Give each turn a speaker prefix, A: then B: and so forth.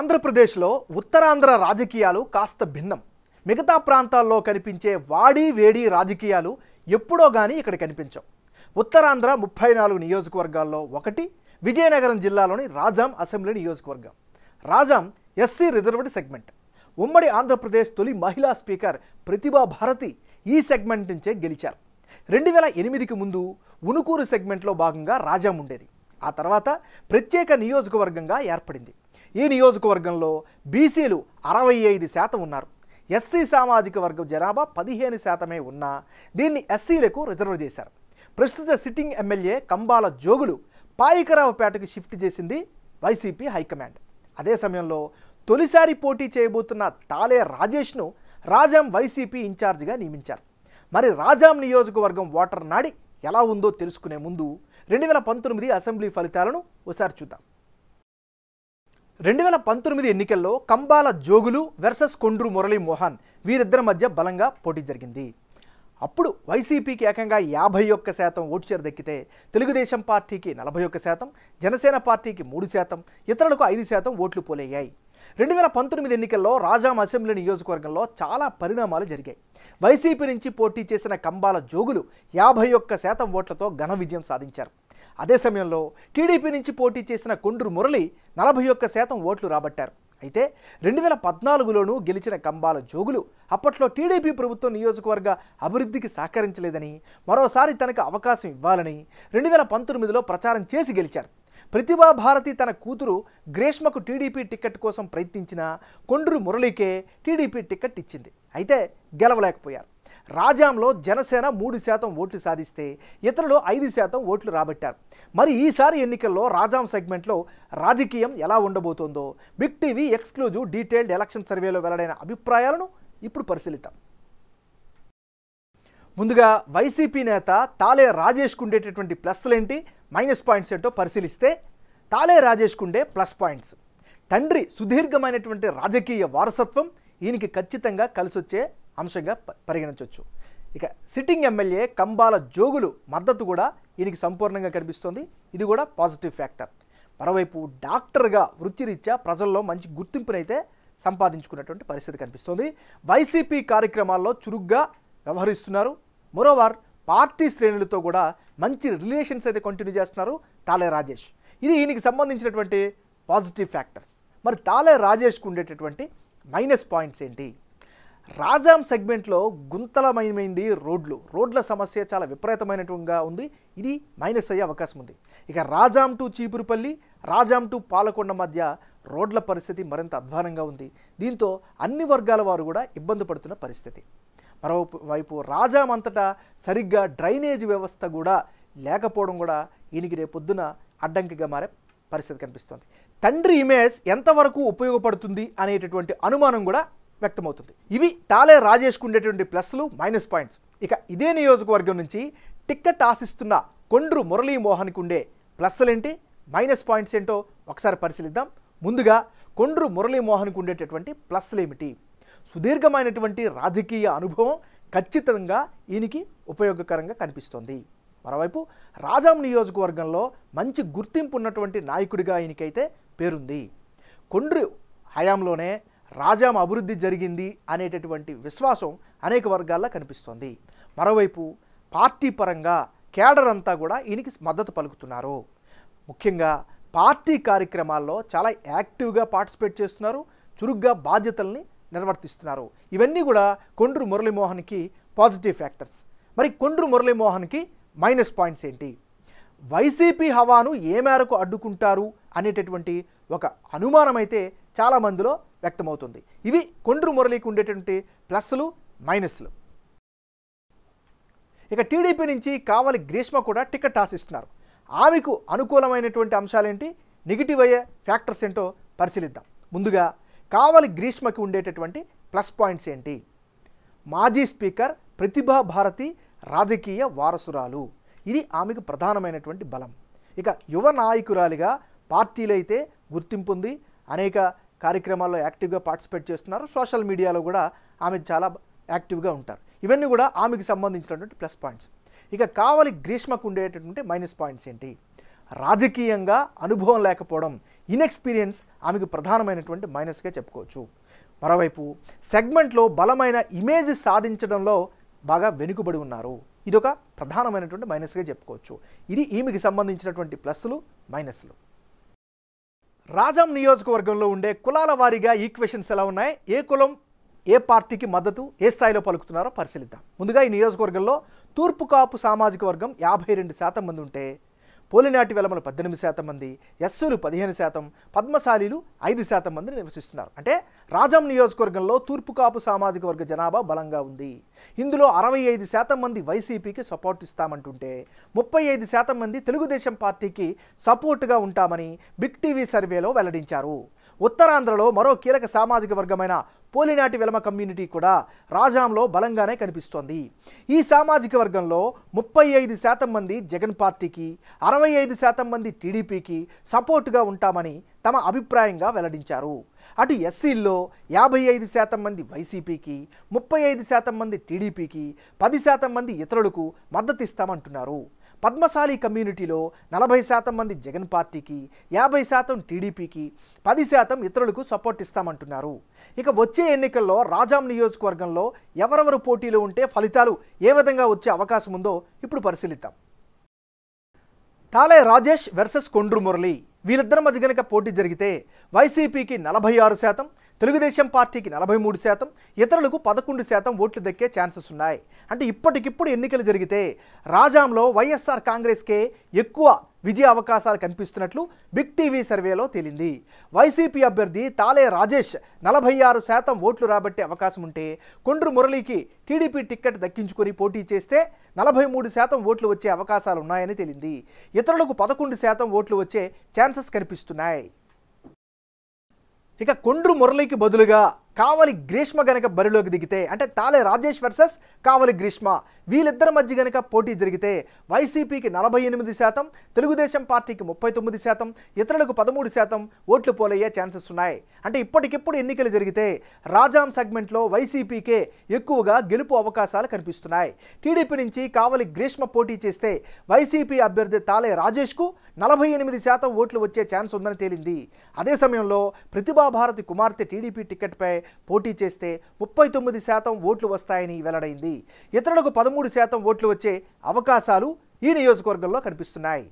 A: ఆంధ్రప్రదేశ్లో ఉత్తరాంధ్ర రాజకీయాలు కాస్త భిన్నం మిగతా ప్రాంతాల్లో కనిపించే వాడి వేడి రాజకీయాలు ఎప్పుడో కానీ ఇక్కడ కనిపించవు ఉత్తరాంధ్ర ముప్పై నాలుగు నియోజకవర్గాల్లో ఒకటి విజయనగరం జిల్లాలోని రాజాం అసెంబ్లీ నియోజకవర్గం రాజాం ఎస్సీ రిజర్వ్డ్ సెగ్మెంట్ ఉమ్మడి ఆంధ్రప్రదేశ్ తొలి మహిళా స్పీకర్ ప్రతిభా భారతి ఈ సెగ్మెంట్ నుంచే గెలిచారు రెండు వేల ఎనిమిదికి ముందు ఉనుకూరు సెగ్మెంట్లో భాగంగా రాజాం ఉండేది ఆ తర్వాత ప్రత్యేక నియోజకవర్గంగా ఏర్పడింది ఈ నియోజకవర్గంలో బీసీలు అరవై ఐదు శాతం ఉన్నారు ఎస్సీ సామాజిక వర్గం జనాభా పదిహేను శాతమే ఉన్నా దీన్ని ఎస్సీలకు రిజర్వ్ చేశారు ప్రస్తుత సిట్టింగ్ ఎమ్మెల్యే కంబాల జోగులు పాయికరావుపేటకు షిఫ్ట్ చేసింది వైసీపీ హైకమాండ్ అదే సమయంలో తొలిసారి పోటీ చేయబోతున్న తాలే రాజేష్ను రాజాం వైసీపీ ఇన్ఛార్జిగా నియమించారు మరి రాజాం నియోజకవర్గం ఓటర్ నాడి ఎలా ఉందో తెలుసుకునే ముందు రెండు వేల పంతొమ్మిది అసెంబ్లీ ఫలితాలను ఒకసారి చూద్దాం రెండు వేల పంతొమ్మిది ఎన్నికల్లో కంబాల జోగులు వెర్సెస్ కొండ్రు మురళీ మోహన్ వీరిద్దరి మధ్య బలంగా పోటీ జరిగింది అప్పుడు వైసీపీకి ఏకంగా యాభై ఒక్క శాతం ఓటు చేరు దక్కితే తెలుగుదేశం పార్టీకి నలభై ఒక్క శాతం జనసేన పార్టీకి మూడు శాతం ఇతరులకు ఐదు శాతం ఓట్లు పోలయ్యాయి రెండు వేల పంతొమ్మిది ఎన్నికల్లో రాజాం అసెంబ్లీ నియోజకవర్గంలో చాలా పరిణామాలు జరిగాయి వైసీపీ నుంచి పోటీ చేసిన కంబాల జోగులు యాభై ఒక్క శాతం ఓట్లతో ఘన విజయం సాధించారు అదే సమయంలో టీడీపీ నుంచి పోటీ చేసిన కొండ్రు మురళి నలభై ఒక్క శాతం ఓట్లు రాబట్టారు అయితే రెండు వేల పద్నాలుగులోనూ గెలిచిన కంబాల జోగులు అప్పట్లో టీడీపీ ప్రభుత్వం నియోజకవర్గ అభివృద్ధికి సహకరించలేదని మరోసారి తనకు అవకాశం ఇవ్వాలని రెండు వేల పంతొమ్మిదిలో ప్రచారం చేసి గెలిచారు ప్రతిభా భారతి తన కూతురు గ్రేష్మకు టీడీపీ టికెట్ కోసం ప్రయత్నించిన కొండ్రు మురళీకే టీడీపీ టికెట్ ఇచ్చింది అయితే గెలవలేకపోయారు రాజాంలో జనసేన మూడు శాతం ఓట్లు సాధిస్తే ఇతరులు ఐదు శాతం ఓట్లు రాబట్టారు మరి ఈసారి ఎన్నికల్లో రాజాం సెగ్మెంట్లో రాజకీయం ఎలా ఉండబోతోందో big TV exclusive detailed election సర్వేలో వెల్లడైన అభిప్రాయాలను ఇప్పుడు పరిశీలిద్దాం ముందుగా వైసీపీ నేత తాలే కుండేటటువంటి ప్లస్లు ప్లస్లేంటి మైనస్ పాయింట్స్ ఏంటో పరిశీలిస్తే తాలే రాజేష్ కుండే ప్లస్ పాయింట్స్ తండ్రి సుదీర్ఘమైనటువంటి రాజకీయ వారసత్వం ఈయనకి ఖచ్చితంగా కలిసొచ్చే అంశంగా పరిగణించవచ్చు ఇక సిట్టింగ్ ఎమ్మెల్యే కంబాల జోగులు మద్దతు కూడా ఈయనకి సంపూర్ణంగా కనిపిస్తోంది ఇది కూడా పాజిటివ్ ఫ్యాక్టర్ మరోవైపు డాక్టర్గా వృత్తిరీత్యా ప్రజల్లో మంచి గుర్తింపునైతే సంపాదించుకున్నటువంటి పరిస్థితి కనిపిస్తోంది వైసీపీ కార్యక్రమాల్లో చురుగ్గా వ్యవహరిస్తున్నారు మరోవర్ పార్టీ శ్రేణులతో కూడా మంచి రిలేషన్స్ అయితే కంటిన్యూ చేస్తున్నారు తాలే రాజేష్ ఇది ఈయనకి సంబంధించినటువంటి పాజిటివ్ ఫ్యాక్టర్స్ మరి తాలే రాజేష్కు ఉండేటటువంటి మైనస్ పాయింట్స్ ఏంటి రాజాం సెగ్మెంట్లో గుంతలమయమైంది రోడ్లు రోడ్ల సమస్య చాలా విపరీతమైనట్టుగా ఉంది ఇది మైనస్ అయ్యే అవకాశం ఉంది ఇక రాజాం టు చీపురుపల్లి రాజాం టు పాలకొండ మధ్య రోడ్ల పరిస్థితి మరింత అధ్వానంగా ఉంది దీంతో అన్ని వర్గాల వారు కూడా ఇబ్బంది పడుతున్న పరిస్థితి మరోవైపు రాజాం అంతటా సరిగ్గా డ్రైనేజ్ వ్యవస్థ కూడా లేకపోవడం కూడా ఈయనకి పొద్దున అడ్డంకిగా మారే పరిస్థితి కనిపిస్తోంది తండ్రి ఇమేజ్ ఎంతవరకు ఉపయోగపడుతుంది అనేటటువంటి అనుమానం కూడా వ్యక్తమవుతుంది ఇవి తాలే రాజేష్కు ఉండేటువంటి ప్లస్లు మైనస్ పాయింట్స్ ఇక ఇదే నియోజకవర్గం నుంచి టిక్కెట్ ఆశిస్తున్న కొండ్రు మురళీమోహన్కి ఉండే ప్లస్లేంటి మైనస్ పాయింట్స్ ఏంటో ఒకసారి పరిశీలిద్దాం ముందుగా కొండ్రు మురళీమోహన్కి ఉండేటటువంటి ప్లస్లు ఏమిటి సుదీర్ఘమైనటువంటి రాజకీయ అనుభవం ఖచ్చితంగా ఈయనకి ఉపయోగకరంగా కనిపిస్తోంది మరోవైపు రాజాం నియోజకవర్గంలో మంచి గుర్తింపు ఉన్నటువంటి నాయకుడిగా ఈయనకైతే పేరుంది కొండ్రు హయాంలోనే రాజాం అభివృద్ధి జరిగింది అనేటటువంటి విశ్వాసం అనేక వర్గాల్లో కనిపిస్తోంది మరోవైపు పార్టీ పరంగా కేడర్ అంతా కూడా ఈయనకి మద్దతు పలుకుతున్నారు ముఖ్యంగా పార్టీ కార్యక్రమాల్లో చాలా యాక్టివ్గా పార్టిసిపేట్ చేస్తున్నారు చురుగ్గా బాధ్యతల్ని నిర్వర్తిస్తున్నారు ఇవన్నీ కూడా కొండ్రు మురళీమోహన్కి పాజిటివ్ ఫ్యాక్టర్స్ మరి కొండ్రు మురళీమోహన్కి మైనస్ పాయింట్స్ ఏంటి వైసీపీ హవాను ఏ మేరకు అడ్డుకుంటారు అనేటటువంటి ఒక అనుమానం అయితే చాలామందిలో వ్యక్తమవుతుంది ఇవి కొండ్రు మురళీకి ఉండేటువంటి ప్లస్లు మైనస్లు ఇక టీడీపీ నుంచి కావలి గ్రీష్మ కూడా టికెట్ ఆశిస్తున్నారు ఆమెకు అనుకూలమైనటువంటి అంశాలేంటి నెగిటివ్ అయ్యే ఫ్యాక్టర్స్ ఏంటో పరిశీలిద్దాం ముందుగా కావలి గ్రీష్మకి ఉండేటటువంటి ప్లస్ పాయింట్స్ ఏంటి మాజీ స్పీకర్ ప్రతిభా భారతి రాజకీయ వారసురాలు ఇది ఆమెకు ప్రధానమైనటువంటి బలం ఇక యువ నాయకురాలిగా పార్టీలైతే గుర్తింపుంది అనేక కార్యక్రమాల్లో యాక్టివ్గా పార్టిసిపేట్ చేస్తున్నారు సోషల్ మీడియాలో కూడా ఆమె చాలా యాక్టివ్గా ఉంటారు ఇవన్నీ కూడా ఆమెకు సంబంధించినటువంటి ప్లస్ పాయింట్స్ ఇక కావలి గ్రీష్మకు ఉండేటటువంటి మైనస్ పాయింట్స్ ఏంటి రాజకీయంగా అనుభవం లేకపోవడం ఇన్ఎక్స్పీరియన్స్ ఆమెకు ప్రధానమైనటువంటి మైనస్గా చెప్పుకోవచ్చు మరోవైపు సెగ్మెంట్లో బలమైన ఇమేజ్ సాధించడంలో బాగా వెనుకబడి ఉన్నారు ఇదొక ప్రధానమైనటువంటి మైనస్గా చెప్పుకోవచ్చు ఇది ఈమెకి సంబంధించినటువంటి ప్లస్లు మైనస్లు రాజం నియోజకవర్గంలో ఉండే కులాల వారీగా ఈక్వేషన్స్ ఎలా ఉన్నాయి ఏ కులం ఏ పార్టీకి మద్దతు ఏ స్థాయిలో పలుకుతున్నారో పరిశీలిద్దాం ముందుగా ఈ నియోజకవర్గంలో తూర్పు కాపు సామాజిక వర్గం యాభై రెండు శాతం మంది ఉంటే పోలినాటి వెలమలు పద్దెనిమిది శాతం మంది ఎస్సులు పదిహేను శాతం పద్మశాలీలు ఐదు శాతం మంది నివసిస్తున్నారు అంటే రాజం నియోజకవర్గంలో తూర్పు కాపు సామాజిక వర్గ జనాభా బలంగా ఉంది ఇందులో అరవై ఐదు శాతం మంది వైసీపీకి సపోర్ట్ ఇస్తామంటుంటే ముప్పై ఐదు శాతం మంది తెలుగుదేశం పార్టీకి సపోర్టుగా ఉంటామని బిగ్ టీవీ సర్వేలో వెల్లడించారు ఉత్తరాంధ్రలో మరో కీలక సామాజిక వర్గమైన పోలినాటి వెలమ కమ్యూనిటీ కూడా రాజాంలో బలంగానే కనిపిస్తోంది ఈ సామాజిక వర్గంలో ముప్పై ఐదు శాతం మంది జగన్ పార్టీకి అరవై ఐదు శాతం మంది టీడీపీకి సపోర్టుగా ఉంటామని తమ అభిప్రాయంగా వెల్లడించారు అటు ఎస్సీల్లో యాభై ఐదు శాతం మంది వైసీపీకి ముప్పై ఐదు శాతం మంది టీడీపీకి పది శాతం మంది ఇతరులకు మద్దతిస్తామంటున్నారు పద్మశాలి కమ్యూనిటీలో నలభై శాతం మంది జగన్ పార్టీకి యాభై శాతం టీడీపీకి పది శాతం ఇతరులకు సపోర్ట్ ఇస్తామంటున్నారు ఇక వచ్చే ఎన్నికల్లో రాజాం నియోజకవర్గంలో ఎవరెవరు పోటీలు ఉంటే ఫలితాలు ఏ విధంగా వచ్చే అవకాశం ఉందో ఇప్పుడు పరిశీలిద్దాం తాలే రాజేష్ వెర్సెస్ కొండ్రు మురళి వీళ్ళిద్దరి మధ్య గనక పోటీ జరిగితే వైసీపీకి నలభై ఆరు శాతం తెలుగుదేశం పార్టీకి నలభై మూడు శాతం ఇతరులకు పదకొండు శాతం ఓట్లు దక్కే ఛాన్సెస్ ఉన్నాయి అంటే ఇప్పటికిప్పుడు ఎన్నికలు జరిగితే రాజాంలో వైఎస్ఆర్ కాంగ్రెస్కే ఎక్కువ విజయ అవకాశాలు కనిపిస్తున్నట్లు బిగ్ టీవీ సర్వేలో తేలింది వైసీపీ అభ్యర్థి తాలే రాజేష్ నలభై ఆరు శాతం ఓట్లు రాబట్టే అవకాశం ఉంటే కొండ్రు మురళికి టీడీపీ టిక్కెట్ దక్కించుకొని పోటీ చేస్తే నలభై మూడు శాతం ఓట్లు వచ్చే అవకాశాలు ఉన్నాయని తేలింది ఇతరులకు పదకొండు శాతం ఓట్లు వచ్చే ఛాన్సెస్ కనిపిస్తున్నాయి இக்கா கொன்று முரளிக்கு பதிலுகா కావలి గ్రీష్మ గనక బరిలోకి దిగితే అంటే తాలే రాజేష్ వర్సెస్ కావలి గ్రీష్మ వీళ్ళిద్దరి మధ్య గనక పోటీ జరిగితే వైసీపీకి నలభై ఎనిమిది శాతం తెలుగుదేశం పార్టీకి ముప్పై తొమ్మిది శాతం ఇతరులకు పదమూడు శాతం ఓట్లు పోలయ్యే ఛాన్సెస్ ఉన్నాయి అంటే ఇప్పటికిప్పుడు ఎన్నికలు జరిగితే రాజాం సెగ్మెంట్లో వైసీపీకే ఎక్కువగా గెలుపు అవకాశాలు కనిపిస్తున్నాయి టీడీపీ నుంచి కావలి గ్రీష్మ పోటీ చేస్తే వైసీపీ అభ్యర్థి తాలే రాజేష్కు నలభై ఎనిమిది శాతం ఓట్లు వచ్చే ఛాన్స్ ఉందని తేలింది అదే సమయంలో ప్రతిభాభారతి కుమార్తె టీడీపీ టికెట్పై పోటీ చేస్తే ముప్పై తొమ్మిది శాతం ఓట్లు వస్తాయని వెల్లడైంది ఇతరులకు పదమూడు శాతం ఓట్లు వచ్చే అవకాశాలు ఈ నియోజకవర్గంలో కనిపిస్తున్నాయి